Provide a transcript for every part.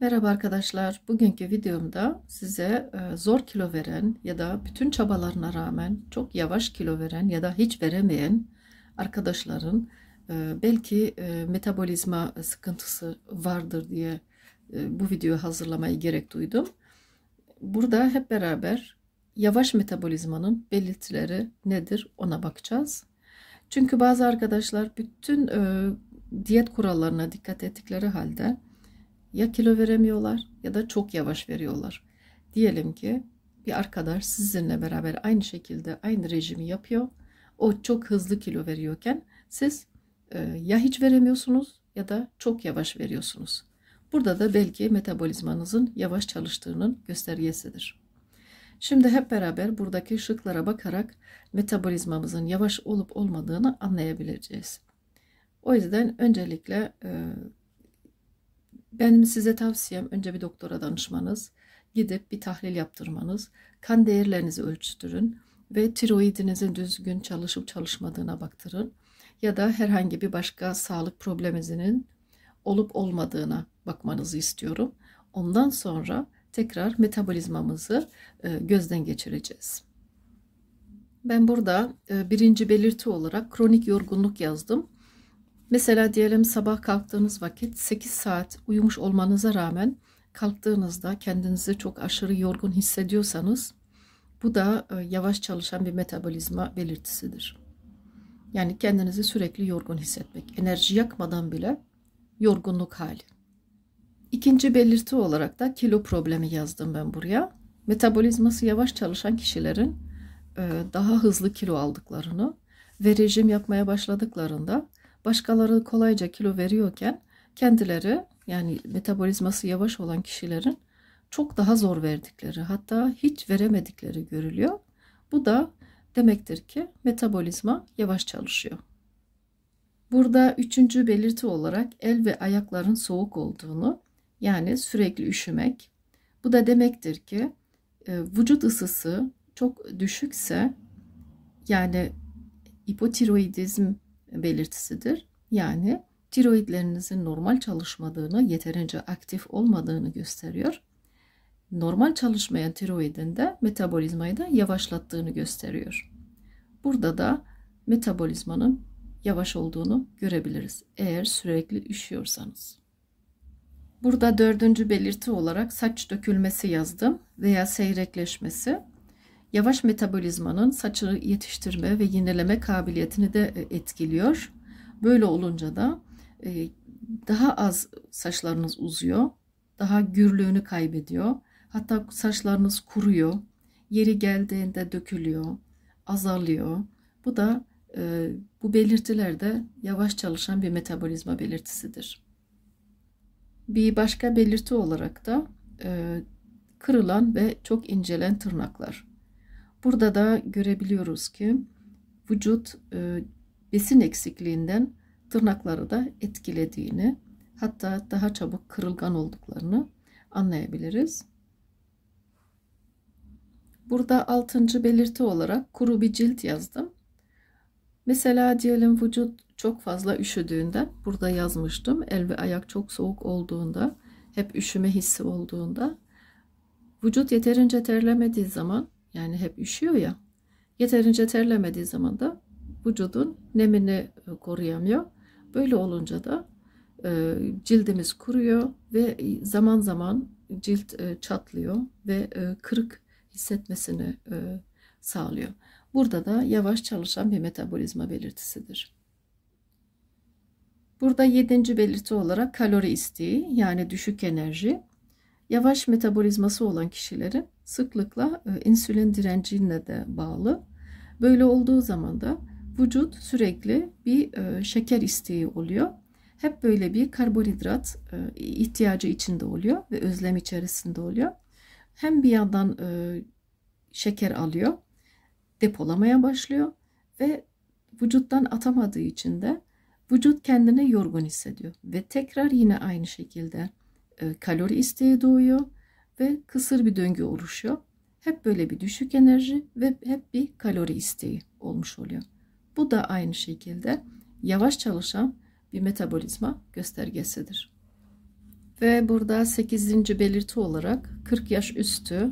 Merhaba arkadaşlar. Bugünkü videomda size e, zor kilo veren ya da bütün çabalarına rağmen çok yavaş kilo veren ya da hiç veremeyen arkadaşların e, belki e, metabolizma sıkıntısı vardır diye bu videoyu hazırlamayı gerek duydum. Burada hep beraber yavaş metabolizmanın belirtileri nedir ona bakacağız. Çünkü bazı arkadaşlar bütün diyet kurallarına dikkat ettikleri halde ya kilo veremiyorlar ya da çok yavaş veriyorlar. Diyelim ki bir arkadaş sizinle beraber aynı şekilde aynı rejimi yapıyor. O çok hızlı kilo veriyorken siz e, ya hiç veremiyorsunuz ya da çok yavaş veriyorsunuz. Burada da belki metabolizmanızın yavaş çalıştığının göstergesidir. Şimdi hep beraber buradaki şıklara bakarak metabolizmamızın yavaş olup olmadığını anlayabileceğiz. O yüzden öncelikle e, benim size tavsiyem önce bir doktora danışmanız, gidip bir tahlil yaptırmanız, kan değerlerinizi ölçtürün ve tiroidinizin düzgün çalışıp çalışmadığına baktırın ya da herhangi bir başka sağlık probleminizin olup olmadığına bakmanızı istiyorum. Ondan sonra tekrar metabolizmamızı e, gözden geçireceğiz. Ben burada e, birinci belirti olarak kronik yorgunluk yazdım. Mesela diyelim sabah kalktığınız vakit 8 saat uyumuş olmanıza rağmen kalktığınızda kendinizi çok aşırı yorgun hissediyorsanız bu da e, yavaş çalışan bir metabolizma belirtisidir. Yani kendinizi sürekli yorgun hissetmek. Enerji yakmadan bile yorgunluk hali. İkinci belirti olarak da kilo problemi yazdım ben buraya. Metabolizması yavaş çalışan kişilerin e, daha hızlı kilo aldıklarını ve rejim yapmaya başladıklarında başkaları kolayca kilo veriyorken kendileri yani metabolizması yavaş olan kişilerin çok daha zor verdikleri hatta hiç veremedikleri görülüyor. Bu da demektir ki metabolizma yavaş çalışıyor. Burada üçüncü belirti olarak el ve ayakların soğuk olduğunu yani sürekli üşümek. Bu da demektir ki e, vücut ısısı çok düşükse yani hipotiroidizm belirtisidir. Yani tiroidlerinizin normal çalışmadığını, yeterince aktif olmadığını gösteriyor. Normal çalışmayan tiroidin de metabolizmayı da yavaşlattığını gösteriyor. Burada da metabolizmanın yavaş olduğunu görebiliriz eğer sürekli üşüyorsanız. Burada dördüncü belirti olarak saç dökülmesi yazdım veya seyrekleşmesi yavaş metabolizmanın saçı yetiştirme ve yenileme kabiliyetini de e, etkiliyor. Böyle olunca da e, daha az saçlarınız uzuyor, daha gürlüğünü kaybediyor. Hatta saçlarınız kuruyor, yeri geldiğinde dökülüyor, azalıyor. Bu da e, bu belirtiler de yavaş çalışan bir metabolizma belirtisidir. Bir başka belirti olarak da kırılan ve çok incelen tırnaklar. Burada da görebiliyoruz ki vücut e, besin eksikliğinden tırnakları da etkilediğini hatta daha çabuk kırılgan olduklarını anlayabiliriz. Burada altıncı belirti olarak kuru bir cilt yazdım. Mesela diyelim vücut çok fazla üşüdüğünde, burada yazmıştım. El ve ayak çok soğuk olduğunda, hep üşüme hissi olduğunda vücut yeterince terlemediği zaman yani hep üşüyor ya. Yeterince terlemediği zaman da vücudun nemini e, koruyamıyor. Böyle olunca da e, cildimiz kuruyor ve e, zaman zaman cilt e, çatlıyor ve e, kırık hissetmesini e, sağlıyor. Burada da yavaş çalışan bir metabolizma belirtisidir. Burada yedinci belirti olarak kalori isteği yani düşük enerji Yavaş metabolizması olan kişilerin sıklıkla e, insülin direncine de bağlı. Böyle olduğu zaman da vücut sürekli bir e, şeker isteği oluyor. Hep böyle bir karbonhidrat e, ihtiyacı içinde oluyor ve özlem içerisinde oluyor. Hem bir yandan şeker alıyor, depolamaya başlıyor ve vücuttan atamadığı için de vücut kendini yorgun hissediyor ve tekrar yine aynı şekilde e, kalori isteği doğuyor ve kısır bir döngü oluşuyor. Hep böyle bir düşük enerji ve hep bir kalori isteği olmuş oluyor. Bu da aynı şekilde yavaş çalışan bir metabolizma göstergesidir. Ve burada 8. belirti olarak 40 yaş üstü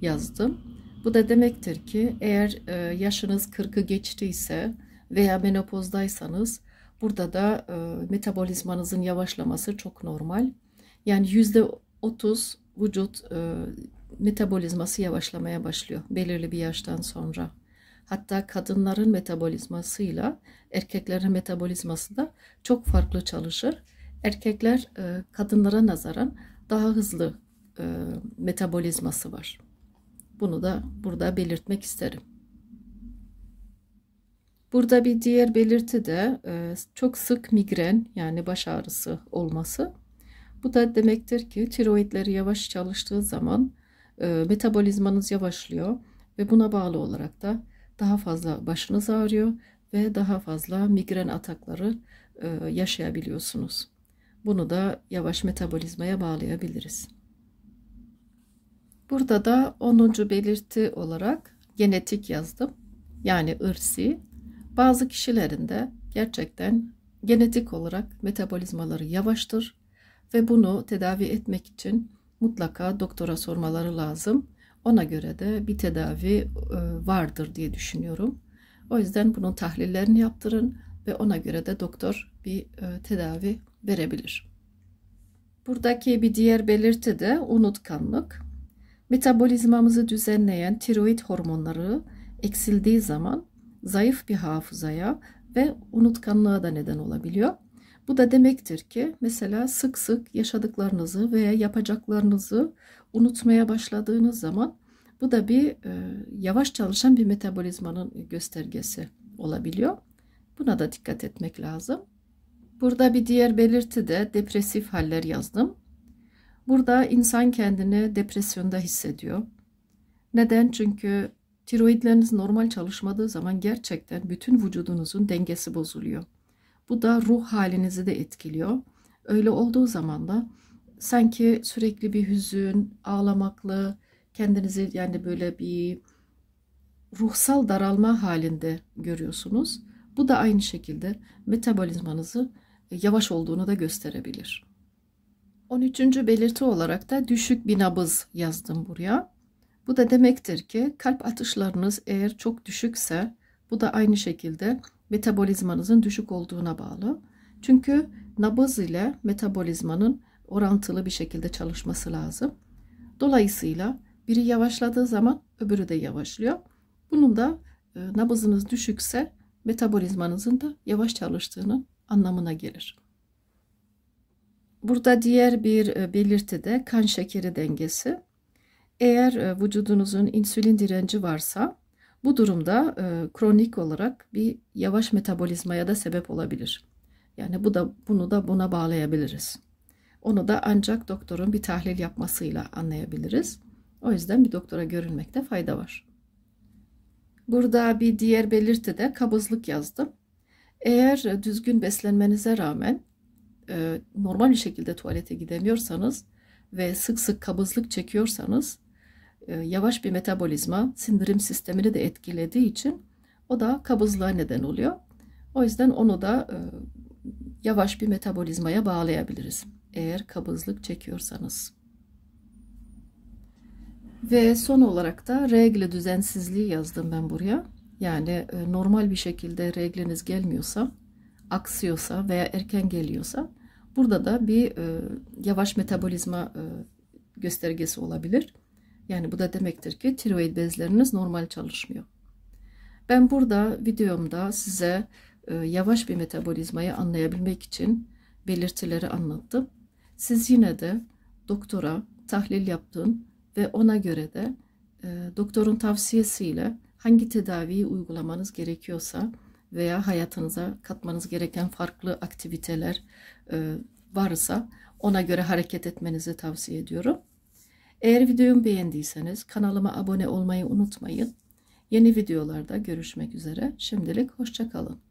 yazdım. Bu da demektir ki eğer e, yaşınız 40'ı geçtiyse veya menopozdaysanız burada da e, metabolizmanızın yavaşlaması çok normal. Yani yüzde otuz vücut e, metabolizması yavaşlamaya başlıyor belirli bir yaştan sonra. Hatta kadınların metabolizmasıyla erkeklerin metabolizması da çok farklı çalışır. Erkekler e, kadınlara nazaran daha hızlı e, metabolizması var. Bunu da burada belirtmek isterim. Burada bir diğer belirti de e, çok sık migren yani baş ağrısı olması. Bu da demektir ki tiroidleri yavaş çalıştığı zaman e, metabolizmanız yavaşlıyor ve buna bağlı olarak da daha fazla başınız ağrıyor ve daha fazla migren atakları e, yaşayabiliyorsunuz. Bunu da yavaş metabolizmaya bağlayabiliriz. Burada da 10. belirti olarak genetik yazdım. Yani ırsi. Bazı kişilerinde gerçekten genetik olarak metabolizmaları yavaştır ve bunu tedavi etmek için mutlaka doktora sormaları lazım. Ona göre de bir tedavi e, vardır diye düşünüyorum. O yüzden bunun tahlillerini yaptırın ve ona göre de doktor bir e, tedavi verebilir. Buradaki bir diğer belirti de unutkanlık. Metabolizmamızı düzenleyen tiroid hormonları eksildiği zaman zayıf bir hafızaya ve unutkanlığa da neden olabiliyor. Bu da demektir ki mesela sık sık yaşadıklarınızı veya yapacaklarınızı unutmaya başladığınız zaman bu da bir e, yavaş çalışan bir metabolizmanın göstergesi olabiliyor. Buna da dikkat etmek lazım. Burada bir diğer belirti de depresif haller yazdım. Burada insan kendini depresyonda hissediyor. Neden? Çünkü tiroidleriniz normal çalışmadığı zaman gerçekten bütün vücudunuzun dengesi bozuluyor. Bu da ruh halinizi de etkiliyor. Öyle olduğu zaman da sanki sürekli bir hüzün, ağlamaklı, kendinizi yani böyle bir ruhsal daralma halinde görüyorsunuz. Bu da aynı şekilde metabolizmanızı e, yavaş olduğunu da gösterebilir. 13. belirti olarak da düşük bir nabız yazdım buraya. Bu da demektir ki kalp atışlarınız eğer çok düşükse bu da aynı şekilde metabolizmanızın düşük olduğuna bağlı. Çünkü nabız ile metabolizmanın orantılı bir şekilde çalışması lazım. Dolayısıyla biri yavaşladığı zaman öbürü de yavaşlıyor. Bunun da e, nabızınız düşükse metabolizmanızın da yavaş çalıştığının anlamına gelir. Burada diğer bir e, belirti de kan şekeri dengesi. Eğer e, vücudunuzun insülin direnci varsa bu durumda e, kronik olarak bir yavaş metabolizmaya da sebep olabilir. Yani bu da bunu da buna bağlayabiliriz. Onu da ancak doktorun bir tahlil yapmasıyla anlayabiliriz. O yüzden bir doktora görünmekte fayda var. Burada bir diğer belirti de kabızlık yazdım. Eğer düzgün beslenmenize rağmen e, normal bir şekilde tuvalete gidemiyorsanız ve sık sık kabızlık çekiyorsanız e, yavaş bir metabolizma sindirim sistemini de etkilediği için o da kabızlığa neden oluyor. O yüzden onu da e, yavaş bir metabolizmaya bağlayabiliriz eğer kabızlık çekiyorsanız. Ve son olarak da regle düzensizliği yazdım ben buraya. Yani e, normal bir şekilde regliniz gelmiyorsa, aksıyorsa veya erken geliyorsa burada da bir yavaş metabolizma göstergesi olabilir. Yani bu da demektir ki tiroid bezleriniz normal çalışmıyor. Ben burada videomda size e, yavaş bir metabolizmayı anlayabilmek için belirtileri anlattım. Siz yine de doktora tahlil yaptın ve ona göre de e, doktorun tavsiyesiyle hangi tedaviyi uygulamanız gerekiyorsa veya hayatınıza katmanız gereken farklı aktiviteler e, varsa ona göre hareket etmenizi tavsiye ediyorum. Eğer videomu beğendiyseniz kanalıma abone olmayı unutmayın. Yeni videolarda görüşmek üzere. Şimdilik hoşçakalın.